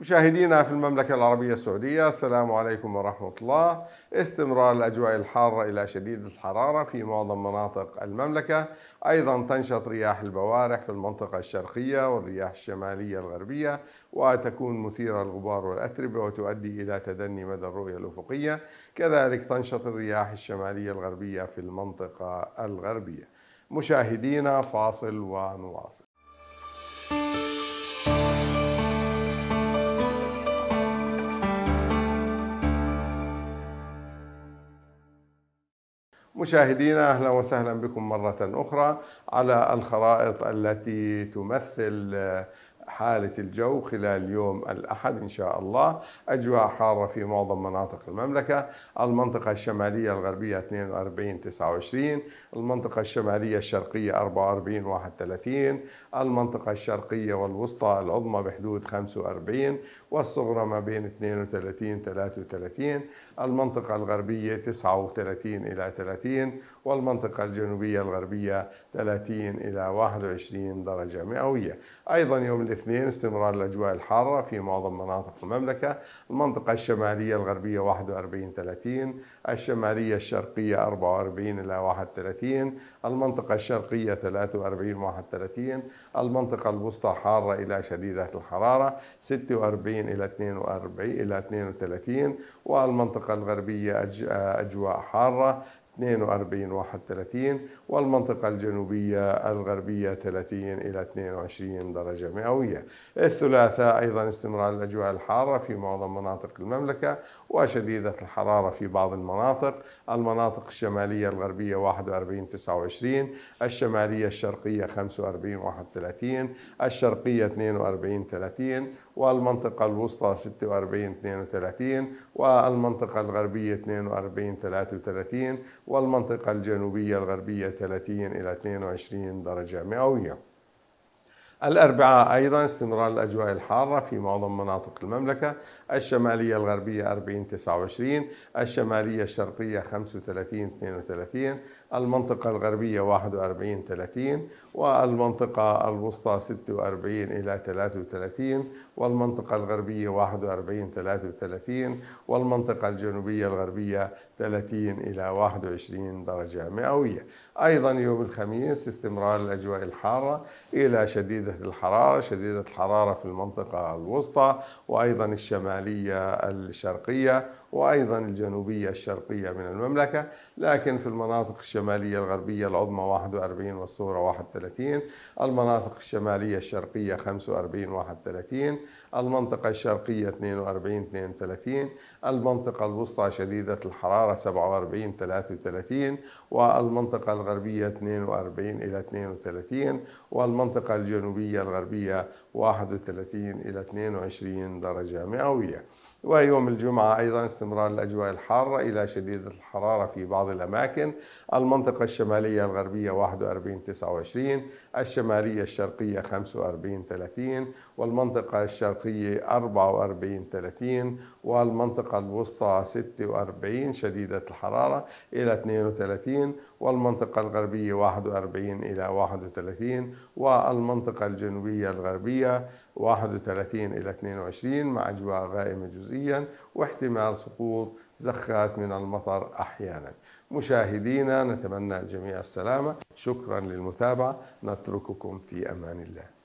مشاهدينا في المملكة العربية السعودية السلام عليكم ورحمة الله استمرار الأجواء الحارة إلى شديدة الحرارة في معظم مناطق المملكة أيضا تنشط رياح البوارح في المنطقة الشرقية والرياح الشمالية الغربية وتكون مثيرة الغبار والأتربة وتؤدي إلى تدني مدى الرؤية الأفقية كذلك تنشط الرياح الشمالية الغربية في المنطقة الغربية مشاهدينا فاصل ونواصل مشاهدينا اهلا وسهلا بكم مره اخرى على الخرائط التي تمثل حالة الجو خلال يوم الأحد إن شاء الله أجواء حارة في معظم مناطق المملكة المنطقة الشمالية الغربية 42 29 المنطقة الشمالية الشرقية 44 31 المنطقة الشرقية والوسطى العظمى بحدود 45 والصغرى ما بين 32 33 المنطقة الغربية 39 إلى 30 والمنطقة الجنوبية الغربية 30 إلى 21 درجة مئوية أيضا يوم الاثنين الاثنين استمرار الأجواء الحارة في معظم مناطق المملكة المنطقة الشمالية الغربية 41 30 الشمالية الشرقية 44 إلى 31 المنطقة الشرقية 43 31 المنطقة الوسطى حارة إلى شديدة الحرارة 46 إلى 42 إلى 32 والمنطقة الغربية أجواء حارة 42 31 والمنطقة الجنوبية الغربية 30 إلى 22 درجة مئوية الثلاثاء أيضا استمرار الأجواء الحارة في معظم مناطق المملكة وشديدة الحرارة في بعض المناطق المناطق الشمالية الغربية 41 29 الشمالية الشرقية 45 31 الشرقية 42 30 والمنطقة الوسطى 46 32 والمنطقة الغربية 42 33 والمنطقة الجنوبية الغربية 30 إلى 22 درجة مئوية الأربعاء أيضا استمرار الأجواء الحارة في معظم مناطق المملكة الشمالية الغربية 40 29 الشمالية الشرقية 35 32 المنطقة الغربية 41 30 والمنطقة الوسطى 46 إلى 33 والمنطقة الغربية 41 33 والمنطقة الجنوبية الغربية 30 إلى 21 درجة مئوية أيضا يوم الخميس استمرار الأجواء الحارة إلى شديدة الحرارة شديدة الحرارة في المنطقة الوسطى وأيضا الشمالية الشرقية وأيضا الجنوبية الشرقية من المملكة لكن في المناطق الشمالية الغربية العظمى 41 والصورة 31 المناطق الشمالية الشرقية 45 31 المنطقة الشرقية 42 32 المنطقة الوسطى شديدة الحرارة الصحراء 47 33 والمنطقة الغربية 42 إلى 32 والمنطقة الجنوبية الغربية 31 إلى 22 درجة مئوية ويوم الجمعة أيضا استمرار الأجواء الحارة إلى شديدة الحرارة في بعض الأماكن المنطقة الشمالية الغربية 41 29 الشمالية الشرقية 45 30 والمنطقة الشرقية 44 30 والمنطقة الوسطى 46 شديدة شديدة الحرارة إلى 32 والمنطقة الغربية 41 إلى 31 والمنطقة الجنوبية الغربية 31 إلى 22 مع أجواء غائمة جزئيا واحتمال سقوط زخات من المطر أحيانا مشاهدينا نتمنى الجميع السلامة شكرا للمتابعة نترككم في أمان الله